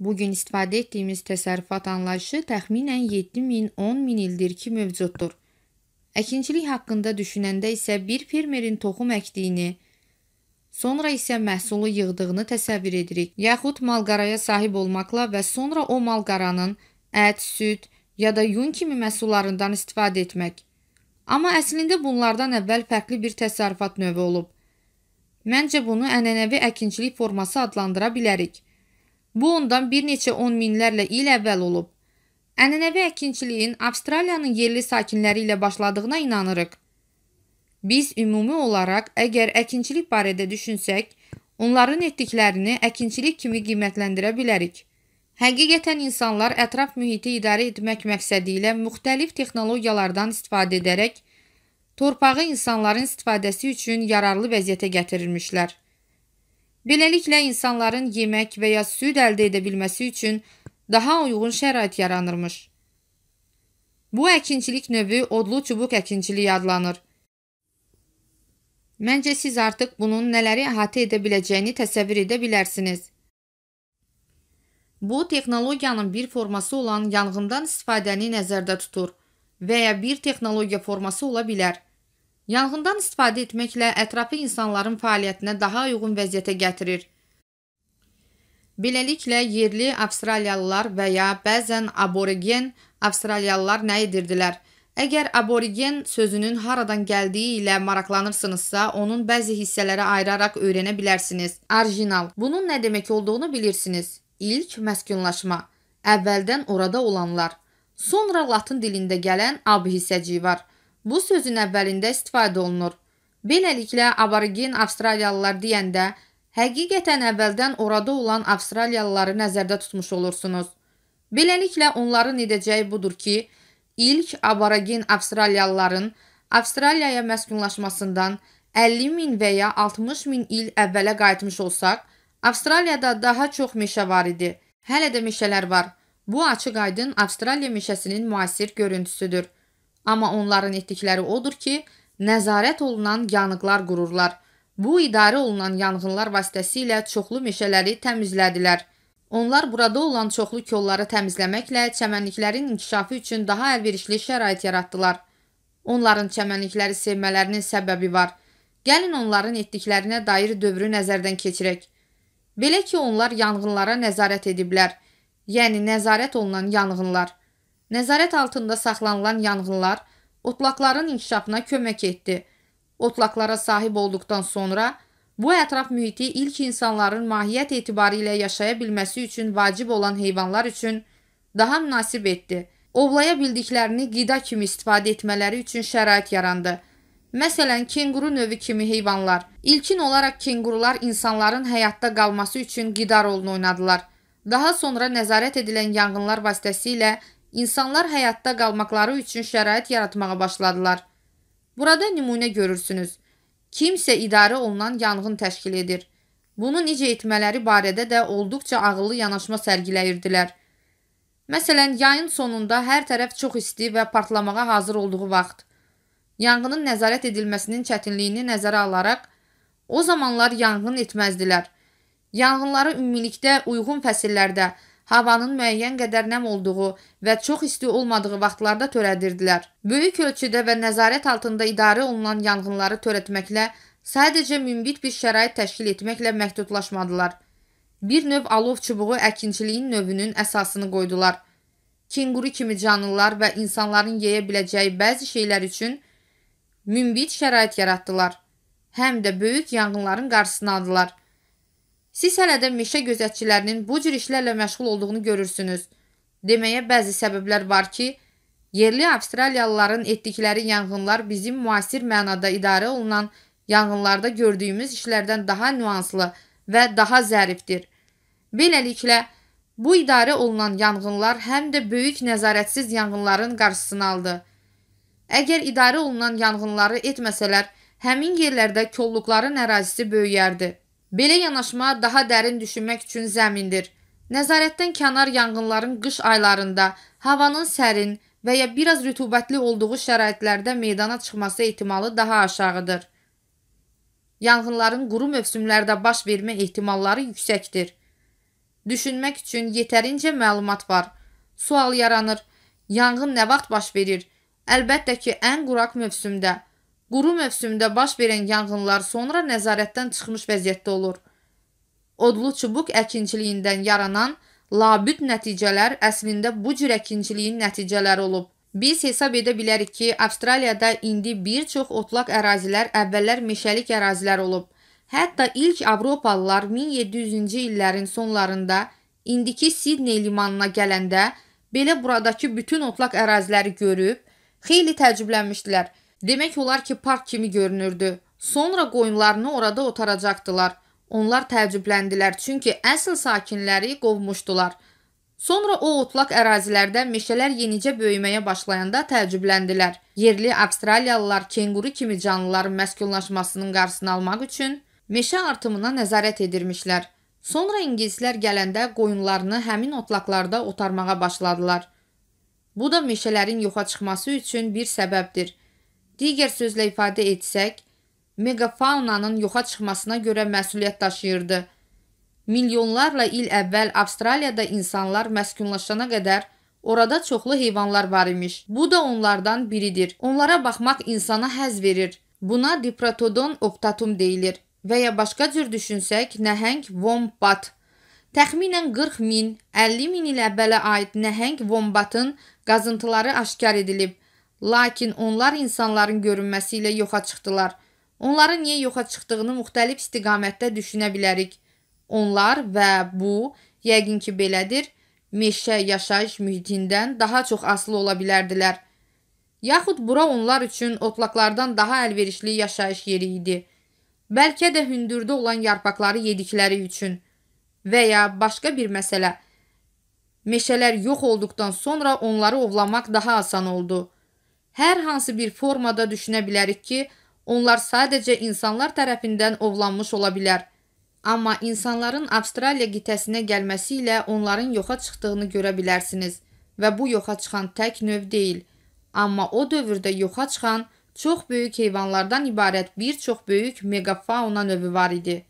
Bu gün istifadə etdiyimiz təsərrüfat anlayışı təxminən 7000-10 min ildir ki mövcuddur. Əkinçilik haqqında düşünəndə isə bir fermerin toxum əkdiyini, sonra isə məhsulu yığdığını təsəvvür edirik. Yaxud malqaraya sahib olmaqla və sonra o malqaranın ət, süd ya da yun kimi məhsullarından istifadə etmək. Amma əslində bunlardan əvvəl fərqli bir təsərrüfat növü olub. Məncə bunu ənənəvi əkinçilik forması adlandıra bilərik. Bu ondan bir neçə on minlərlə il əvvəl olub. Ənənəvi əkinçiliyin Avstraliyanın yerli sakinləri ilə başladığına inanırıq. Biz ümumi olaraq əgər əkinçilik barədə düşünsək, onların etdiklərini əkinçilik kimi qiymətləndirə bilərik. Həqiqətən insanlar ətraf mühiti idarə etmək məqsədi ilə müxtəlif texnologiyalardan istifadə edərək torpağı insanların istifadəsi üçün yararlı vəziyyətə gətirirmişlər. Beləliklə insanların yemək və ya süd əldə edə bilməsi üçün daha uyğun şərait yaranırmış. Bu əkinçilik növü odlu çubuq əkinçiliyi adlanır. Məncə siz artıq bunun nələri əhatə edə biləcəyini təsəvvür edə bilərsiniz. Bu texnologiyanın bir forması olan yanğından istifadəni nəzərdə tutur və ya bir texnologiya forması ola bilər. Yanğından istifadə etməklə ətrafı insanların fəaliyyətinə daha uyğun vəziyyətə gətirir. Beləliklə, yerli avstraliyalılar və ya bəzən aborigen avstraliyalılar nə edirdilər? Əgər aborigen sözünün haradan gəldiyi ilə maraqlanırsınızsa, onun bəzi hissələrə ayıraraq öyrənə bilərsiniz. Orijinal. Bunun nə demək olduğunu bilirsiniz. İlk məskunlaşma. Əvvəldən orada olanlar. Sonra latın dilində gələn ab hissəciyi var. Bu sözün əvvəlində istifadə olunur. Beləliklə, aborigen avstraliyalılar deyəndə, həqiqətən əvvəldən orada olan avstraliyalıları nəzərdə tutmuş olursunuz. Beləliklə, onların edəcəyi budur ki, ilk aborigen avstraliyalıların Avstraliyaya məskunlaşmasından 50 min və ya 60 min il əvvələ qayıtmış olsaq, Avstraliyada daha çox meşə var idi. Hələ də meşələr var. Bu açıq aydın Avstraliya meşəsinin müasir görüntüsüdür. Amma onların etdikləri odur ki, nəzarət olunan yanıqlar qururlar. Bu idarə olunan yanğınlar vasitəsilə çoxlu meşələri təmizlədilər. Onlar burada olan çoxlu kolları təmizləməklə çəmənliklərin inkişafı üçün daha əlverişli şərait yaratdılar. Onların çəmənlikləri sevmələrinin səbəbi var. Gəlin onların etdiklərinə dair dövrü nəzərdən keçirək. Belə ki, onlar yanğınlara nəzarət ediblər. Yəni nəzarət olunan yanğınlar. Nəzarət altında saxlanılan yanğınlar otlaqların inkişafına kömək etdi. Otlaqlara sahib olduqdan sonra bu ətraf mühiti ilk insanların mahiyyət etibarı ilə yaşaya bilməsi üçün vacib olan heyvanlar üçün daha münasib etdi. Ovlaya bildiklərini qida kimi istifadə etmələri üçün şərait yarandı. Məsələn, kenguru növü kimi heyvanlar. İlkin olaraq kengurular insanların həyatda qalması üçün qida rolunu oynadılar. Daha sonra nəzarət edilən yanğınlar vasitəsilə İnsanlar həyatda qalmaqları üçün şərait yaratmağa başladılar. Burada nümunə görürsünüz. Kimsə idarə olunan yanğın təşkil edir. Bunu necə etmələri barədə də olduqca ağıllı yanaşma sərgiləyirdilər. Məsələn, yayın sonunda hər tərəf çox isti və partlamağa hazır olduğu vaxt. Yanğının nəzarət edilməsinin çətinliyini nəzərə alaraq, o zamanlar yanğın etməzdilər. Yanğınları ümumilikdə uyğun fəsillərdə, havanın müəyyən qədər nəm olduğu və çox isti olmadığı vaxtlarda törədirdilər. Böyük ölçüdə və nəzarət altında idarə olunan yanğınları törətməklə sadəcə münbit bir şərait təşkil etməklə məhdudlaşmadılar. Bir növ alov çubuğu əkinçiliyin növünün əsasını qoydular. Kenguru kimi canlılar və insanların yeyə biləcəyi bəzi şeylər üçün münbit şərait yaratdılar. Həm də böyük yanğınların qarşısını aldılar. Siz hələ də meşə gözətçilərinin bu cür işlərlə məşğul olduğunu görürsünüz. Deməyə bəzi səbəblər var ki, yerli Avstraliyalıların etdikləri yanğınlar bizim müasir mənada idarə olunan yanğınlarda gördüyümüz işlərdən daha nüanslı və daha zərifdir. Beləliklə, bu idarə olunan yanğınlar həm də böyük nəzarətsiz yanğınların qarşısını aldı. Əgər idarə olunan yanğınları etməsələr, həmin yerlərdə kolluqların ərazisi böyüyərdi. Belə yanaşma daha dərin düşünmək üçün zəmindir. Nəzarətdən kənar yanğınların qış aylarında havanın sərin və ya biraz rütubətli olduğu şəraitlərdə meydana çıxması ehtimalı daha aşağıdır. Yanğınların quru mövsümlərdə baş vermə ehtimalları yüksəkdir. Düşünmək üçün yetərincə məlumat var. Sual yaranır: yanğın nə vaxt baş verir? Əlbəttə ki, ən quraq mövsümdə. Quru mövsümdə baş verən yanğınlar sonra nəzarətdən çıxmış vəziyyətdə olur. Odlu çubuq əkinçiliyindən yaranan labüd nəticələr əslində bu cür əkinçiliyin nəticələri olub. Biz hesab edə bilərik ki, Avstraliyada indi bir çox otlaq ərazilər əvvəllər meşəlik ərazilər olub. Hətta ilk Avropalılar 1700-cü illərin sonlarında indiki Sidney limanına gələndə belə buradakı bütün otlaq əraziləri görüb xeyli təəccüblənmişdilər. Demək olar ki, park kimi görünürdü. Sonra qoyunlarını orada otaracaqdılar. Onlar təəccübləndilər, çünki əsl sakinləri qovmuşdular. Sonra o otlaq ərazilərdə meşələr yenicə böyüməyə başlayanda təəccübləndilər. Yerli avstraliyalılar kenguru kimi canlıların məskunlaşmasının qarşısını almaq üçün meşə artımına nəzarət edirmişlər. Sonra ingilislər gələndə qoyunlarını həmin otlaqlarda otarmağa başladılar. Bu da meşələrin yoxa çıxması üçün bir səbəbdir. Digər sözlə ifadə etsək, megafaunanın yoxa çıxmasına görə məsuliyyət daşıyırdı. Milyonlarla il əvvəl Avstraliyada insanlar məskunlaşana qədər orada çoxlu heyvanlar var imiş. Bu da onlardan biridir. Onlara baxmaq insana həz verir. Buna Diprotodon optatum deyilir və ya başqa cür düşünsək, nəhəng vombat. Təxminən 40 min, 50 min il əvvələ aid nəhəng vombatın qazıntıları aşkar edilib. Lakin onlar insanların görünməsi ilə yoxa çıxdılar. Onların niyə yoxa çıxdığını müxtəlif istiqamətdə düşünə bilərik. Onlar və bu, yəqin ki belədir, meşə yaşayış mühitindən daha çox asılı ola bilərdilər. Yaxud bura onlar üçün otlaqlardan daha əlverişli yaşayış yeri idi. Bəlkə də hündürdə olan yarpaqları yedikləri üçün və ya başqa bir məsələ. Meşələr yox olduqdan sonra onları ovlamaq daha asan oldu.'' hər hansı bir formada düşünə bilərik ki, onlar sadəcə insanlar tərəfindən ovlanmış ola bilər. Amma insanların Avstraliya qitəsinə gəlməsi ilə onların yoxa çıxdığını görə bilərsiniz və bu yoxa çıxan tək növ deyil. Amma o dövrdə yoxa çıxan çox böyük heyvanlardan ibarət bir çox böyük megafauna növü var idi.